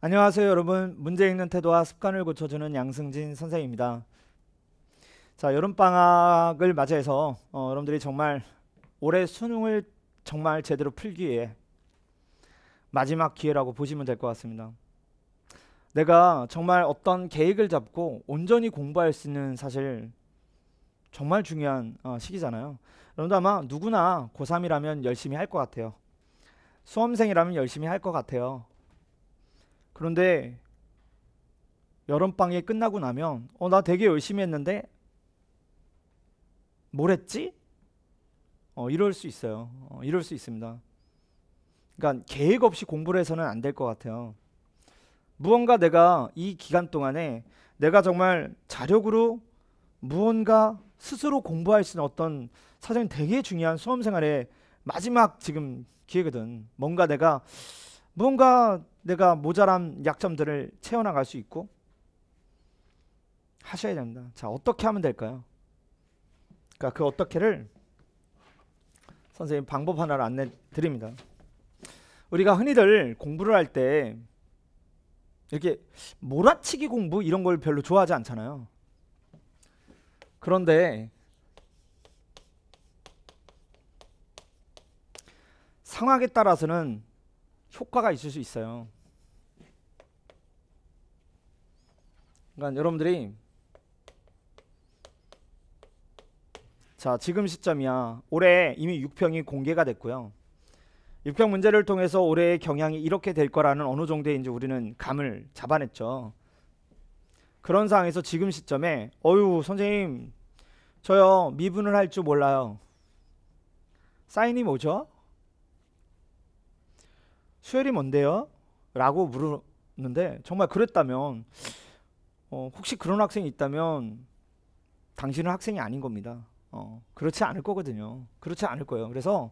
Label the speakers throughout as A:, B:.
A: 안녕하세요 여러분 문제 읽는 태도와 습관을 고쳐주는 양승진 선생입니다 자 여름방학을 맞이해서 어, 여러분들이 정말 올해 수능을 정말 제대로 풀기 에 마지막 기회라고 보시면 될 것 같습니다 내가 정말 어떤 계획을 잡고 온전히 공부할 수 있는 사실 정말 중요한 어, 시기잖아요 여러분도 아마 누구나 고3이라면 열심히 할 것 같아요 수험생이라면 열심히 할 것 같아요 그런데 여름방학이 끝나고 나면 어 나 되게 열심히 했는데 뭘 했지? 어, 이럴 수 있어요. 어, 이럴 수 있습니다. 그러니까 계획 없이 공부를 해서는 안 될 것 같아요. 무언가 내가 이 기간 동안에 내가 정말 자력으로 무언가 스스로 공부할 수 있는 어떤 사정이 되게 중요한 수험생활의 마지막 지금 기회거든. 뭔가 내가 무언가 내가 모자란 약점들을 채워나갈 수 있고 하셔야 됩니다. 자, 어떻게 하면 될까요? 그러니까 그 어떻게를 선생님 방법 하나를 안내 드립니다. 우리가 흔히들 공부를 할 때 이렇게 몰아치기 공부 이런 걸 별로 좋아하지 않잖아요. 그런데 상황에 따라서는 효과가 있을 수 있어요. 그러니까 여러분들이 자 지금 시점이야 올해 이미 6평이 공개가 됐고요 6평 문제를 통해서 올해의 경향이 이렇게 될 거라는 어느 정도인지 우리는 감을 잡아냈죠 그런 상황에서 지금 시점에 어유 선생님 저요 미분을 할 줄 몰라요 사인이 뭐죠? 수혈이 뭔데요? 라고 물었는데 정말 그랬다면 어, 혹시 그런 학생이 있다면 당신은 학생이 아닌 겁니다. 어, 그렇지 않을 거거든요. 그렇지 않을 거예요. 그래서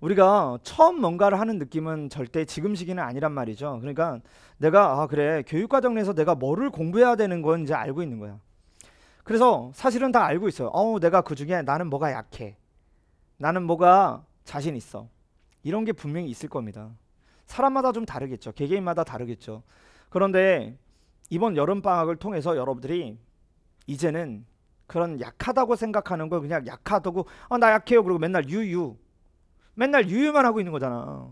A: 우리가 처음 뭔가를 하는 느낌은 절대 지금 시기는 아니란 말이죠. 그러니까 내가 아 그래 교육과정 내에서 내가 뭐를 공부해야 되는 건 이제 알고 있는 거야. 그래서 사실은 다 알고 있어요. 어 내가 그 중에 나는 뭐가 약해, 나는 뭐가 자신 있어 이런 게 분명히 있을 겁니다. 사람마다 좀 다르겠죠. 개개인마다 다르겠죠. 그런데 이번 여름 방학을 통해서 여러분들이 이제는 그런 약하다고 생각하는 걸 그냥 약하다고 아, 나 약해요 그리고 맨날 유유 맨날 유유만 하고 있는 거잖아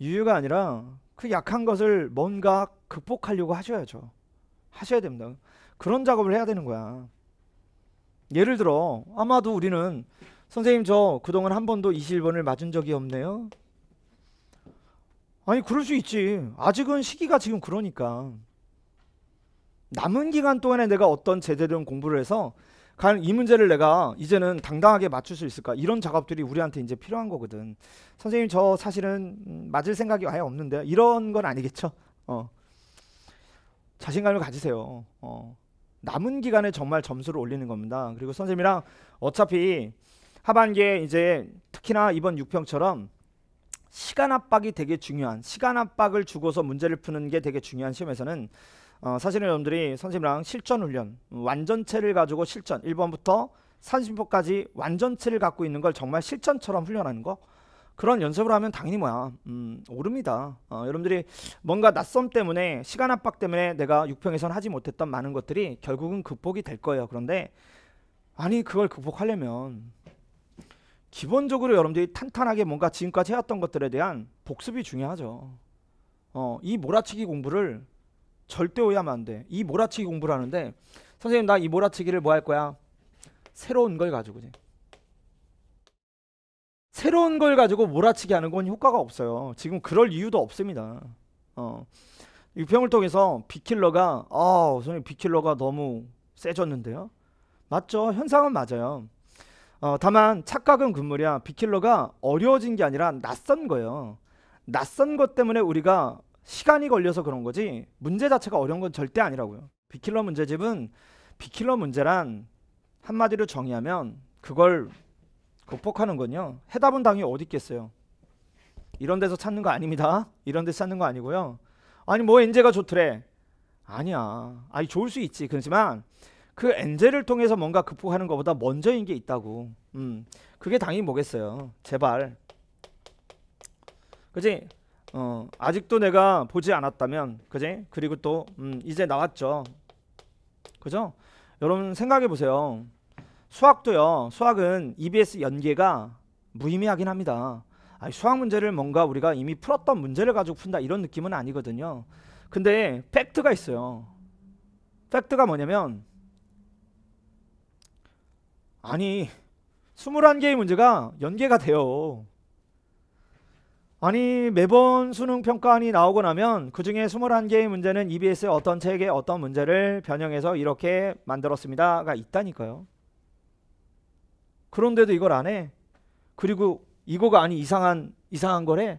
A: 유유가 아니라 그 약한 것을 뭔가 극복하려고 하셔야죠 하셔야 됩니다 그런 작업을 해야 되는 거야 예를 들어 아마도 우리는 선생님 저 그동안 한 번도 21번을 맞은 적이 없네요 아니 그럴 수 있지. 아직은 시기가 지금 그러니까. 남은 기간 동안에 내가 어떤 제대로 공부를 해서 과연 이 문제를 내가 이제는 당당하게 맞출 수 있을까? 이런 작업들이 우리한테 이제 필요한 거거든. 선생님 저 사실은 음, 맞을 생각이 아예 없는데 이런 건 아니겠죠? 어. 자신감을 가지세요. 어. 남은 기간에 정말 점수를 올리는 겁니다. 그리고 선생님이랑 어차피 하반기에 이제 특히나 이번 6평처럼 시간 압박이 되게 중요한 시간 압박을 주고서 문제를 푸는 게 되게 중요한 시험에서는 어, 사실은 여러분들이 선생님랑 실전 훈련 완전체를 가지고 실전 1번부터 30번까지 완전체를 갖고 있는 걸 정말 실전처럼 훈련하는 거 그런 연습을 하면 당연히 뭐야 음, 오릅니다 어, 여러분들이 뭔가 낯섦 때문에 시간 압박 때문에 내가 6평에선 하지 못했던 많은 것들이 결국은 극복이 될 거예요 그런데 아니 그걸 극복하려면 기본적으로 여러분들이 탄탄하게 뭔가 지금까지 해왔던 것들에 대한 복습이 중요하죠. 어, 이 몰아치기 공부를 절대 오해하면 안 돼. 이 몰아치기 공부를 하는데 선생님 나 이 몰아치기를 뭐 할 거야? 새로운 걸 가지고지. 새로운 걸 가지고 몰아치기 하는 건 효과가 없어요. 지금 그럴 이유도 없습니다. 어. 유평을 통해서 비킬러가 아, 선생님 비킬러가 너무 세졌는데요. 맞죠. 현상은 맞아요. 어, 다만 착각은 금물이야. 비킬러가 어려워진 게 아니라 낯선 거예요. 낯선 것 때문에 우리가 시간이 걸려서 그런 거지 문제 자체가 어려운 건 절대 아니라고요. 비킬러 문제집은 비킬러 문제란 한마디로 정의하면 그걸 극복하는 건요. 해답은 당연히 어디 있겠어요. 이런 데서 찾는 거 아닙니다. 이런 데서 찾는 거 아니고요. 아니 뭐 엔제가 좋더래. 아니야. 아니 좋을 수 있지. 그렇지만 그 엔젤을 통해서 뭔가 극복하는 것보다 먼저인 게 있다고. 음, 그게 당연히 뭐겠어요. 제발. 그지? 어, 아직도 내가 보지 않았다면, 그지? 그리고 또 음, 이제 나왔죠. 그죠? 여러분 생각해 보세요. 수학도요. 수학은 EBS 연계가 무의미하긴 합니다. 아니, 수학 문제를 뭔가 우리가 이미 풀었던 문제를 가지고 푼다 이런 느낌은 아니거든요. 근데 팩트가 있어요. 팩트가 뭐냐면 아니 21개의 문제가 연계가 돼요. 아니 매번 수능 평가안이 나오고 나면 그 중에 21개의 문제는 EBS의 어떤 책에 어떤 문제를 변형해서 이렇게 만들었습니다가 있다니까요. 그런데도 이걸 안 해. 그리고 이거가 아니 이상한 이상한 거래.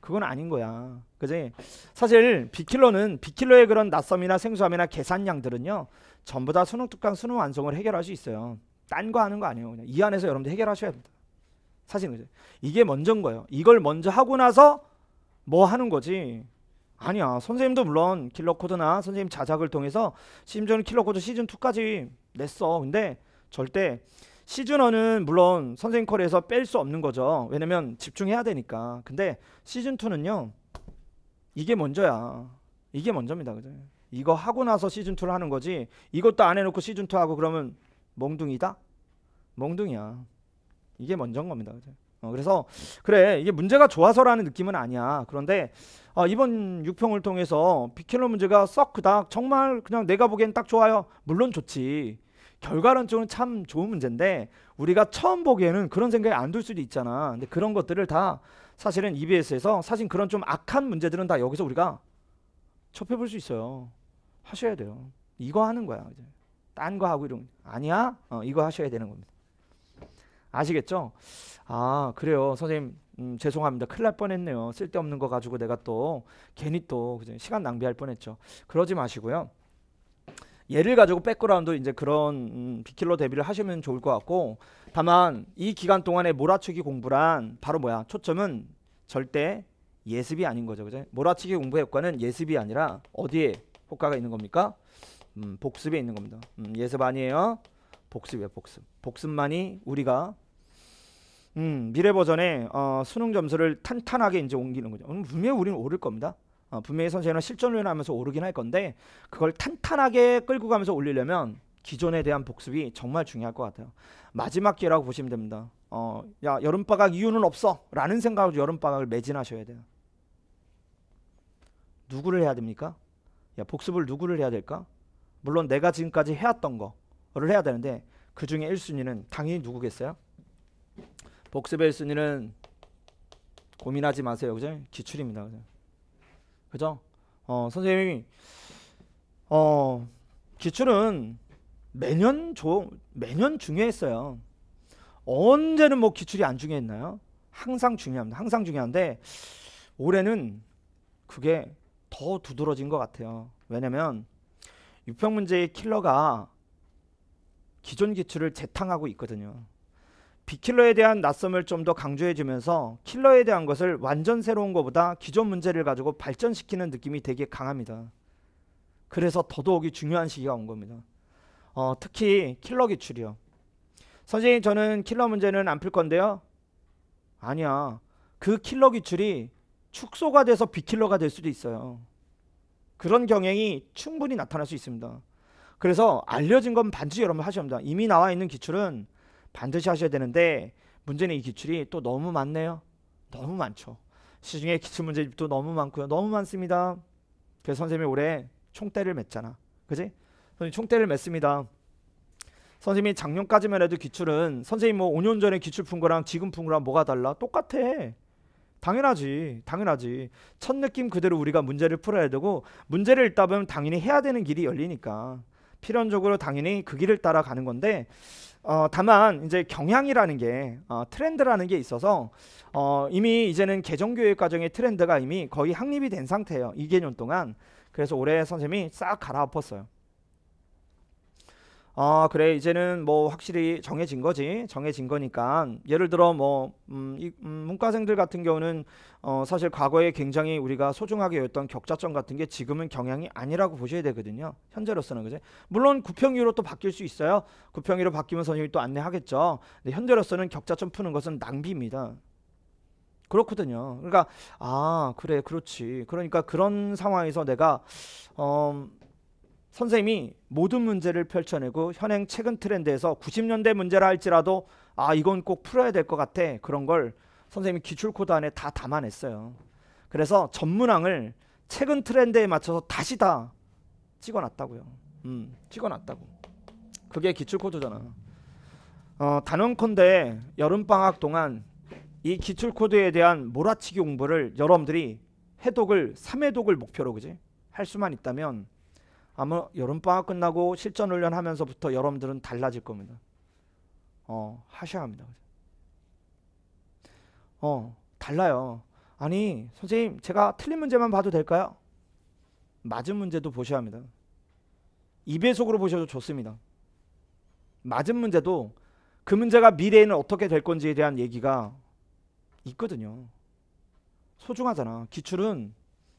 A: 그건 아닌 거야. 그지? 사실 비킬러는 비킬러의 그런 낯섦이나 생소함이나 계산량들은요. 전부 다 수능 특강 수능 완성을 해결할 수 있어요. 딴거 하는 거 아니에요. 그냥 이 안에서 여러분들 해결하셔야 됩니다. 사실 그죠? 이게 먼저인 거예요. 이걸 먼저 하고 나서 뭐 하는 거지? 아니야. 선생님도 물론 킬러 코드나 선생님 자작을 통해서 심지어는 킬러 코드 시즌 2까지 냈어. 근데 절대 시즌1은 물론 선생님 커리에서 뺄 수 없는 거죠. 왜냐면 집중해야 되니까. 근데 시즌2는요. 이게 먼저야. 이게 먼저입니다. 그죠? 이거 하고 나서 시즌2를 하는 거지. 이것도 안 해놓고 시즌2 하고 그러면 멍둥이다멍둥이야 이게 먼저인 겁니다. 그 어, 그래서 그래 이게 문제가 좋아서라는 느낌은 아니야. 그런데 어, 이번 6평을 통해서 비켈러 문제가 썩 그닥 정말 그냥 내가 보기엔 딱 좋아요. 물론 좋지. 결과론적으로 참 좋은 문제인데 우리가 처음 보기에는 그런 생각이 안 들 수도 있잖아. 근데 그런 것들을 다 사실은 EBS에서 사실 그런 좀 악한 문제들은 다 여기서 우리가 접해볼 수 있어요. 하셔야 돼요. 이거 하는 거야. 이제. 딴거 하고 이러면 아니야? 어, 이거 하셔야 되는 겁니다. 아시겠죠? 아 그래요 선생님 음, 죄송합니다 큰일 날 뻔했네요 쓸데없는 거 가지고 내가 또 괜히 또 그죠? 시간 낭비할 뻔했죠 그러지 마시고요 얘를 가지고 백그라운드 이제 그런 음, 비킬러 대비를 하시면 좋을 것 같고 다만 이 기간 동안에 몰아치기 공부란 바로 뭐야 초점은 절대 예습이 아닌 거죠 그죠 몰아치기 공부 효과는 예습이 아니라 어디에 효과가 있는 겁니까 음, 복습에 있는 겁니다. 음, 예습 아니에요. 복습이에요. 복습. 복습만이 우리가 음, 미래 버전의 어, 수능 점수를 탄탄하게 이제 옮기는 거죠. 음, 분명히 우리는 오를 겁니다. 어, 분명히 선생님은 실전을 하면서 오르긴 할 건데 그걸 탄탄하게 끌고 가면서 올리려면 기존에 대한 복습이 정말 중요할 것 같아요. 마지막 기회라고 보시면 됩니다. 어, 야 여름방학 이유는 없어 라는 생각으로 여름방학을 매진하셔야 돼요. 누구를 해야 됩니까? 야 복습을 누구를 해야 될까? 물론 내가 지금까지 해왔던 거를 해야 되는데 그 중에 1순위는 당연히 누구겠어요? 복습의 1순위는 고민하지 마세요. 그죠? 기출입니다. 그죠? 그죠? 어, 선생님이 어, 기출은 매년 조, 매년 중요했어요. 언제는 뭐 기출이 안 중요했나요? 항상 중요합니다. 항상 중요한데 올해는 그게 더 두드러진 것 같아요. 왜냐면 유평 문제의 킬러가 기존 기출을 재탕하고 있거든요. 비킬러에 대한 낯섦을 좀 더 강조해주면서 킬러에 대한 것을 완전 새로운 것보다 기존 문제를 가지고 발전시키는 느낌이 되게 강합니다. 그래서 더더욱이 중요한 시기가 온 겁니다. 어, 특히 킬러 기출이요. 선생님 저는 킬러 문제는 안 풀 건데요. 아니야. 그 킬러 기출이 축소가 돼서 비킬러가 될 수도 있어요. 그런 경향이 충분히 나타날 수 있습니다. 그래서 알려진 건 반드시 여러분 하셔야 합니다. 이미 나와 있는 기출은 반드시 하셔야 되는데 문제는 이 기출이 또 너무 많네요. 너무 많죠. 시중에 기출 문제집도 너무 많고요. 너무 많습니다. 그래서 선생님이 올해 총대를 맺잖아. 그지? 선생님 총대를 맺습니다. 선생님이 작년까지만 해도 기출은 선생님 뭐 5년 전에 기출 푼 거랑 지금 푼 거랑 뭐가 달라? 똑같아. 당연하지. 당연하지. 첫 느낌 그대로 우리가 문제를 풀어야 되고 문제를 읽다 보면 당연히 해야 되는 길이 열리니까 필연적으로 당연히 그 길을 따라가는 건데 어, 다만 이제 경향이라는 게 어, 트렌드라는 게 있어서 어, 이미 이제는 개정교육 과정의 트렌드가 이미 거의 확립이 된 상태예요. 2개년 동안. 그래서 올해 선생님이 싹 갈아엎었어요. 아 그래 이제는 뭐 확실히 정해진 거지 정해진 거니까 예를 들어 뭐 음, 이, 음, 문과생들 같은 경우는 어, 사실 과거에 굉장히 우리가 소중하게 여겼던 격자점 같은 게 지금은 경향이 아니라고 보셔야 되거든요 현재로서는 그제 물론 구평위로 또 바뀔 수 있어요 구평위로 바뀌면 선생님이 또 안내하겠죠 근데 현재로서는 격자점 푸는 것은 낭비입니다 그렇거든요 그러니까 아 그래 그렇지 그러니까 그런 상황에서 내가 어 선생님이 모든 문제를 펼쳐내고 현행 최근 트렌드에서 90년대 문제라 할지라도 아 이건 꼭 풀어야 될 것 같아 그런 걸 선생님이 기출코드 안에 다 담아냈어요. 그래서 전문항을 최근 트렌드에 맞춰서 다시 다 찍어놨다고요. 음, 찍어놨다고. 그게 기출코드잖아. 어, 단언컨대 여름방학 동안 이 기출코드에 대한 몰아치기 공부를 여러분들이 해독을 3회독을 목표로 그지? 할 수만 있다면 아마 여름 방학 끝나고 실전 훈련하면서부터 여러분들은 달라질 겁니다. 어 하셔야 합니다. 어 달라요. 아니 선생님 제가 틀린 문제만 봐도 될까요? 맞은 문제도 보셔야 합니다. 2배속으로 보셔도 좋습니다. 맞은 문제도 그 문제가 미래에는 어떻게 될 건지에 대한 얘기가 있거든요. 소중하잖아. 기출은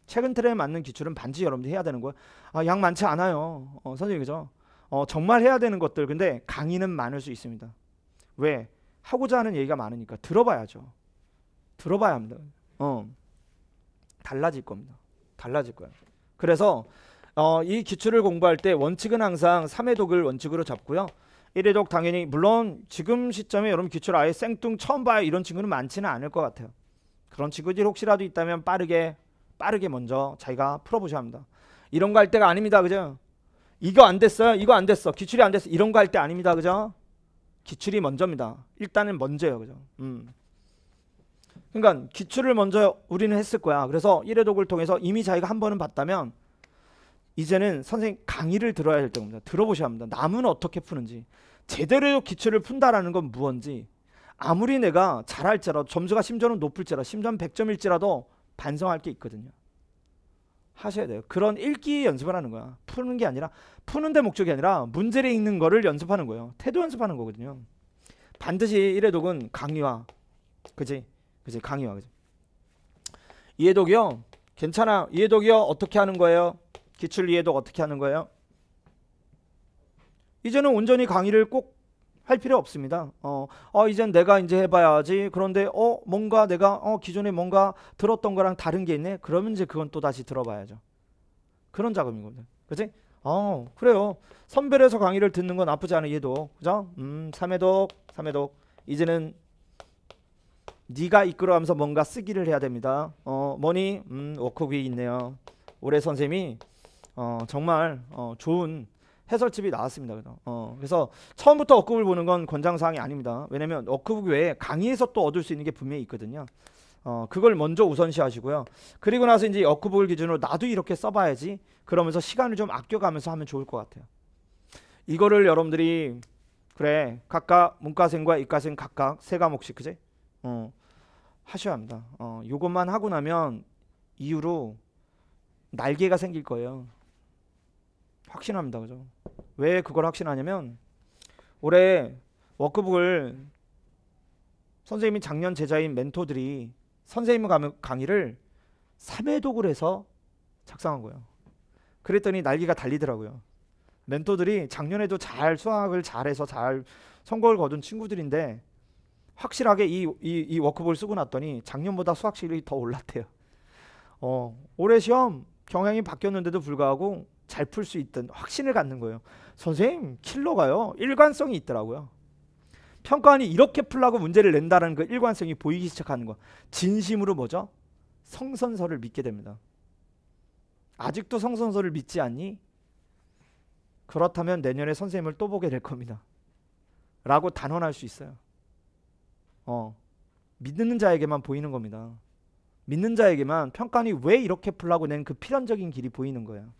A: 최근 틀에 맞는 기출은 반드시 여러분들이 해야 되는 거예요. 아, 양 많지 않아요. 어, 선생님 그죠? 어, 정말 해야 되는 것들 근데 강의는 많을 수 있습니다. 왜? 하고자 하는 얘기가 많으니까 들어봐야죠. 들어봐야 합니다. 어. 달라질 겁니다. 달라질 거예요. 그래서 어, 이 기출을 공부할 때 원칙은 항상 3회 독을 원칙으로 잡고요. 1회 독 당연히 물론 지금 시점에 여러분 기출 아예 생뚱 처음 봐요 이런 친구는 많지는 않을 것 같아요. 그런 친구들이 혹시라도 있다면 빠르게 빠르게 먼저 자기가 풀어보셔야 합니다. 이런 거 할 때가 아닙니다. 그죠? 이거 안 됐어요? 이거 안 됐어. 기출이 안 됐어. 이런 거 할 때 아닙니다. 그죠? 기출이 먼저입니다. 일단은 먼저예요. 그죠? 음. 그러니까 기출을 먼저 우리는 했을 거야. 그래서 1회독을 통해서 이미 자기가 한 번은 봤다면 이제는 선생님 강의를 들어야 될 때입니다. 들어보셔야 합니다. 남은 어떻게 푸는지 제대로 기출을 푼다라는 건 무언지 아무리 내가 잘할지라도 점수가 심지어는 높을지라도 심지어 100점일지라도 반성할 게 있거든요. 하셔야 돼요. 그런 읽기 연습을 하는 거야. 푸는 게 아니라 푸는데 목적이 아니라 문제를 읽는 거를 연습하는 거예요. 태도 연습하는 거거든요. 반드시 일회독은 강의화, 그지, 그지, 강의화, 그지. 이해독이요. 괜찮아. 이해독이요. 어떻게 하는 거예요? 기출 이해독 어떻게 하는 거예요? 이제는 온전히 강의를 꼭할 필요 없습니다. 어, 어, 이젠 내가 이제 해봐야지. 그런데 어 뭔가 내가 어 기존에 뭔가 들었던 거랑 다른 게 있네. 그러면 이제 그건 또 다시 들어봐야죠. 그런 작업이거든. 그렇지? 어 그래요. 선별해서 강의를 듣는 건 나쁘지 않아 얘도 그죠? 음 삼회독 삼회독 이제는 네가 이끌어가면서 뭔가 쓰기를 해야 됩니다. 어 뭐니? 음 워크북이 있네요. 올해 선생이어 정말 어 좋은 해설집이 나왔습니다. 그래서, 어, 그래서 처음부터 어크북을 보는 건 권장사항이 아닙니다. 왜냐면 어크북 외에 강의에서 또 얻을 수 있는 게 분명히 있거든요. 어, 그걸 먼저 우선시 하시고요. 그리고 나서 이제 어크북을 기준으로 나도 이렇게 써봐야지. 그러면서 시간을 좀 아껴가면서 하면 좋을 것 같아요. 이거를 여러분들이 그래 각각 문과생과 이과생 각각 세 과목씩 그제 어, 하셔야 합니다. 어, 요것만 하고 나면 이후로 날개가 생길 거예요. 확신합니다. 그죠? 왜 그걸 확신하냐면 올해 워크북을 선생님이 작년 제자인 멘토들이 선생님 강의를 3회독을 해서 작성한 거예요. 그랬더니 날개가 달리더라고요. 멘토들이 작년에도 잘 수학을 잘해서 잘 성공을 거둔 친구들인데 확실하게 이, 이, 이 워크북을 쓰고 났더니 작년보다 수학 실력이 더 올랐대요. 어, 올해 시험 경향이 바뀌었는데도 불구하고 잘풀수 있던 확신을 갖는 거예요. 선생님, 킬러가요. 일관성이 있더라고요. 평가원이 이렇게 풀라고 문제를 낸다는 그 일관성이 보이기 시작하는 거. 진심으로 뭐죠? 성선서를 믿게 됩니다. 아직도 성선서를 믿지 않니? 그렇다면 내년에 선생님을 또 보게 될 겁니다. 라고 단언할 수 있어요. 어. 믿는 자에게만 보이는 겁니다. 믿는 자에게만 평가원이왜 이렇게 풀라고 낸 그 필연적인 길이 보이는 거예요.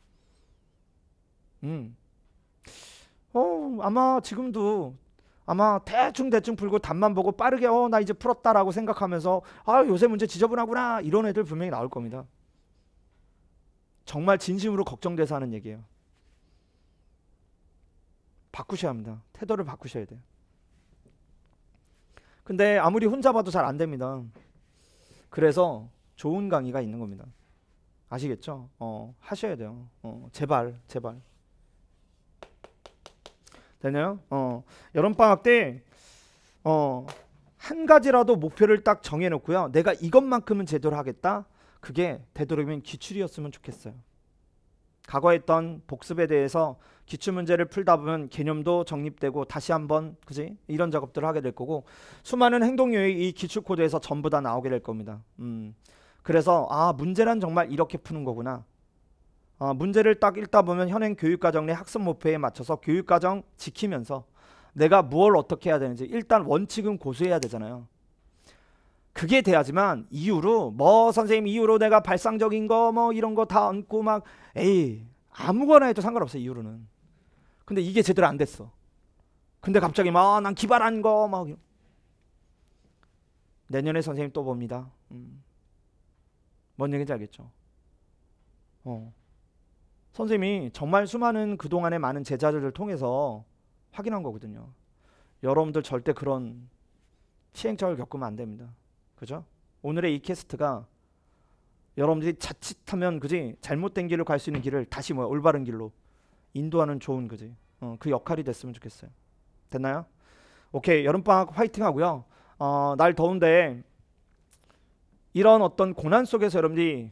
A: 음. 어, 아마 지금도 아마 대충 대충 풀고 답만 보고 빠르게 어나 이제 풀었다라고 생각하면서 아 요새 문제 지저분하구나 이런 애들 분명히 나올 겁니다. 정말 진심으로 걱정돼서 하는 얘기예요. 바꾸셔야 합니다. 태도를 바꾸셔야 돼요. 근데 아무리 혼자 봐도 잘 안 됩니다. 그래서 좋은 강의가 있는 겁니다. 아시겠죠? 어, 하셔야 돼요. 어, 제발, 제발. 되나요? 어, 여름방학 때 어, 한 가지라도 목표를 딱 정해놓고요. 내가 이것만큼은 제대로 하겠다. 그게 되도록이면 기출이었으면 좋겠어요. 과거에 했던 복습에 대해서 기출 문제를 풀다 보면 개념도 정립되고 다시 한번 그지 이런 작업들을 하게 될 거고 수많은 행동 요의 이 기출 코드에서 전부 다 나오게 될 겁니다. 음, 그래서 아 문제란 정말 이렇게 푸는 거구나. 어, 문제를 딱 읽다 보면 현행 교육과정 내 학습 목표에 맞춰서 교육과정 지키면서 내가 무엇 어떻게 해야 되는지 일단 원칙은 고수해야 되잖아요. 그게 돼야지만 이유로 뭐 선생님 이유로 내가 발상적인 거 뭐 이런 거 다 얹고 막 에이 아무거나 해도 상관없어요 이유로는. 근데 이게 제대로 안 됐어. 근데 갑자기 막난 아, 기발한 거 막 내년에 선생님 또 봅니다. 음. 뭔 얘기인지 알겠죠? 어. 선생님이 정말 수많은 그동안의 많은 제자들을 통해서 확인한 거거든요. 여러분들 절대 그런 시행착오를 겪으면 안 됩니다. 그죠? 오늘의 이 캐스트가 여러분들이 자칫하면 그지 잘못된 길로 갈 수 있는 길을 다시 뭐 올바른 길로 인도하는 좋은 그지 어, 그 역할이 됐으면 좋겠어요. 됐나요? 오케이 여름방학 화이팅하고요. 어, 날 더운데 이런 어떤 고난 속에서 여러분들이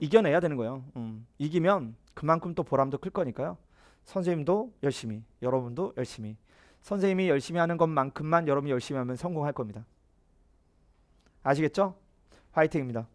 A: 이겨내야 되는 거예요. 음, 이기면 그만큼 또 보람도 클 거니까요. 선생님도 열심히, 여러분도 열심히. 선생님이 열심히 하는 것만큼만 여러분이 열심히 하면 성공할 겁니다. 아시겠죠? 화이팅입니다.